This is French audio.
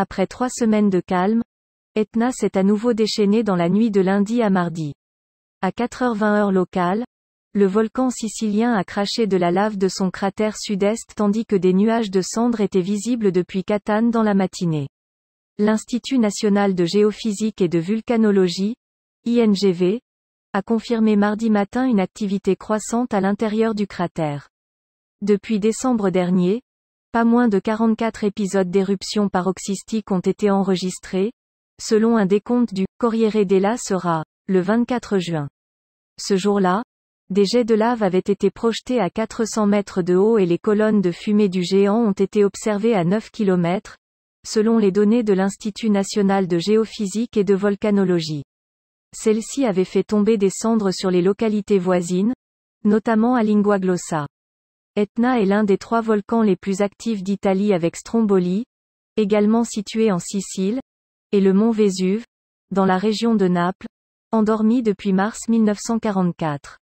Après trois semaines de calme, Etna s'est à nouveau déchaîné dans la nuit de lundi à mardi. À 4h20 heure locale, le volcan sicilien a craché de la lave de son cratère sud-est tandis que des nuages de cendres étaient visibles depuis Catane dans la matinée. L'Institut national de géophysique et de vulcanologie, INGV, a confirmé mardi matin une activité croissante à l'intérieur du cratère. Depuis décembre dernier, pas moins de 44 épisodes d'éruptions paroxystiques ont été enregistrés, selon un décompte du Corriere della sera, le 24 juin. Ce jour-là, des jets de lave avaient été projetés à 400 mètres de haut et les colonnes de fumée du géant ont été observées à 9 km, selon les données de l'Institut national de géophysique et de volcanologie. celles ci avaient fait tomber des cendres sur les localités voisines, notamment à Lingua glossa Etna est l'un des trois volcans les plus actifs d'Italie avec Stromboli, également situé en Sicile, et le mont Vésuve, dans la région de Naples, endormi depuis mars 1944.